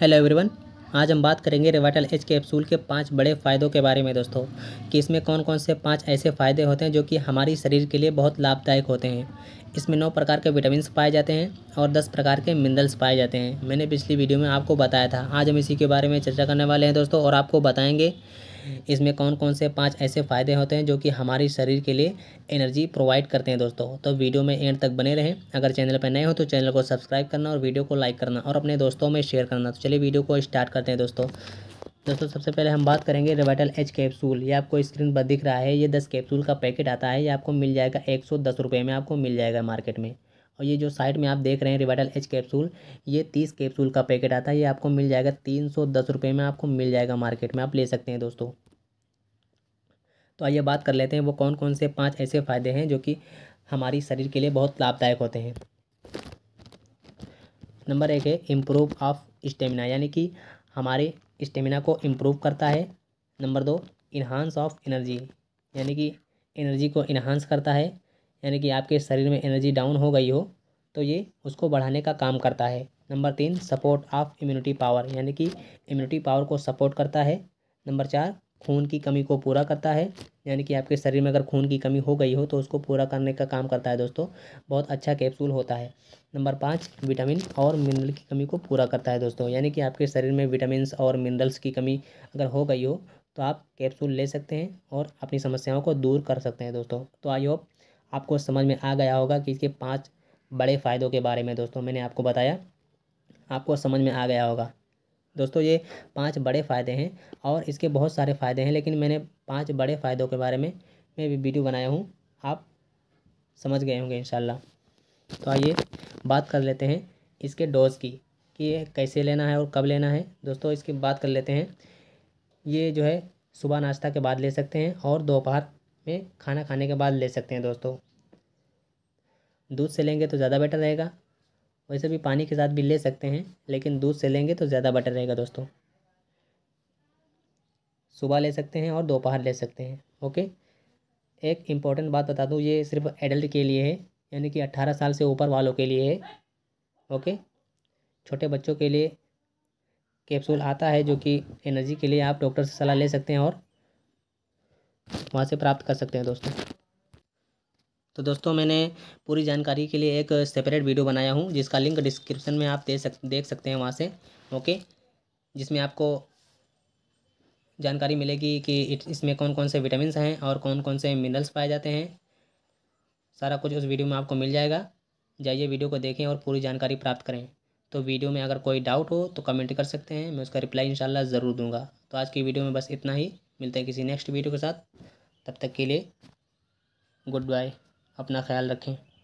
hello everyone आज हम बात करेंगे रिवाइटल एज कैप्सूल के पांच बड़े फ़ायदों के बारे में दोस्तों कि इसमें कौन कौन से पांच ऐसे फ़ायदे होते हैं जो कि हमारी शरीर के लिए बहुत लाभदायक होते हैं इसमें नौ प्रकार के विटामिन पाए जाते हैं और दस प्रकार के मिनरल्स पाए जाते हैं मैंने पिछली वीडियो में आपको बताया था आज हम इसी के बारे में चर्चा करने वाले हैं दोस्तों और आपको बताएँगे इसमें कौन कौन से पाँच ऐसे फ़ायदे होते हैं जो कि हमारे शरीर के लिए एनर्जी प्रोवाइड करते हैं दोस्तों तो वीडियो में एंड तक बने रहें अगर चैनल पर नए हो तो चैनल को सब्सक्राइब करना और वीडियो को लाइक करना और अपने दोस्तों में शेयर करना तो चलिए वीडियो को स्टार्ट करते हैं दोस्तों दोस्तों सबसे पहले हम बात करेंगे रिवाइटल एच कैप्सूल ये आपको स्क्रीन पर दिख रहा है ये दस कैप्सूल का पैकेट आता है ये आपको मिल जाएगा एक सौ दस रुपये में आपको मिल जाएगा मार्केट में और ये जो साइड में आप देख रहे हैं रिवाइटल एच कैप्सूल ये तीस कैप्सूल का पैकेट आता है ये आपको मिल जाएगा तीन सौ दस रुपये में आपको मिल जाएगा मार्केट में आप ले सकते हैं दोस्तों तो आइए बात कर लेते हैं वो कौन कौन से पाँच ऐसे फ़ायदे हैं जो कि हमारी शरीर के लिए बहुत लाभदायक होते हैं नंबर एक है इम्प्रूव ऑफ स्टेमिना यानी कि हमारे स्टेमिना को इम्प्रूव करता है नंबर दो इन्हांस ऑफ एनर्जी यानी कि एनर्जी को इन्हांस करता है यानी कि आपके शरीर में एनर्जी डाउन हो गई हो तो ये उसको बढ़ाने का काम करता है नंबर तीन सपोर्ट ऑफ इम्यूनिटी पावर यानी कि इम्यूनिटी पावर को सपोर्ट करता है नंबर चार खून की कमी को पूरा करता है यानी कि आपके शरीर में अगर खून की कमी हो गई हो तो उसको पूरा करने का काम करता है दोस्तों बहुत अच्छा कैप्सूल होता है नंबर पाँच विटामिन और मिनरल की कमी को पूरा करता है दोस्तों यानी कि आपके शरीर में विटामिन और मिनरल्स की कमी अगर हो गई हो तो आप कैप्सूल ले सकते हैं और अपनी समस्याओं को दूर कर सकते हैं दोस्तों तो आई होप आपको समझ में आ गया होगा कि इसके पाँच बड़े फ़ायदों के बारे में दोस्तों मैंने आपको बताया आपको समझ में आ गया होगा दोस्तों ये पांच बड़े फ़ायदे हैं और इसके बहुत सारे फ़ायदे हैं लेकिन मैंने पांच बड़े फ़ायदों के बारे में मैं भी वीडियो बनाया हूँ आप समझ गए होंगे इन तो आइए बात कर लेते हैं इसके डोज़ की कि ये कैसे लेना है और कब लेना है दोस्तों इसकी बात कर लेते हैं ये जो है सुबह नाश्ता के बाद ले सकते हैं और दोपहर में खाना खाने के बाद ले सकते हैं दोस्तों दूध से लेंगे तो ज़्यादा बेटर रहेगा वैसे भी पानी के साथ भी ले सकते हैं लेकिन दूध से लेंगे तो ज़्यादा बेटर रहेगा दोस्तों सुबह ले सकते हैं और दोपहर ले सकते हैं ओके एक इम्पॉर्टेंट बात बता दूँ ये सिर्फ एडल्ट के लिए है यानी कि अट्ठारह साल से ऊपर वालों के लिए है ओके छोटे बच्चों के लिए कैप्सूल आता है जो कि एनर्जी के लिए आप डॉक्टर से सलाह ले सकते हैं और वहाँ से प्राप्त कर सकते हैं दोस्तों तो दोस्तों मैंने पूरी जानकारी के लिए एक सेपरेट वीडियो बनाया हूँ जिसका लिंक डिस्क्रिप्शन में आप दे सक देख सकते हैं वहाँ से ओके जिसमें आपको जानकारी मिलेगी कि इसमें कौन कौन से विटामिन हैं और कौन कौन से मिनरल्स पाए जाते हैं सारा कुछ उस वीडियो में आपको मिल जाएगा जाइए वीडियो को देखें और पूरी जानकारी प्राप्त करें तो वीडियो में अगर कोई डाउट हो तो कमेंट कर सकते हैं मैं उसका रिप्लाई इंशाल्लाह ज़रूर दूंगा तो आज की वीडियो में बस इतना ही मिलते हैं किसी नेक्स्ट वीडियो के साथ तब तक के लिए गुड बाय अपना ख्याल रखें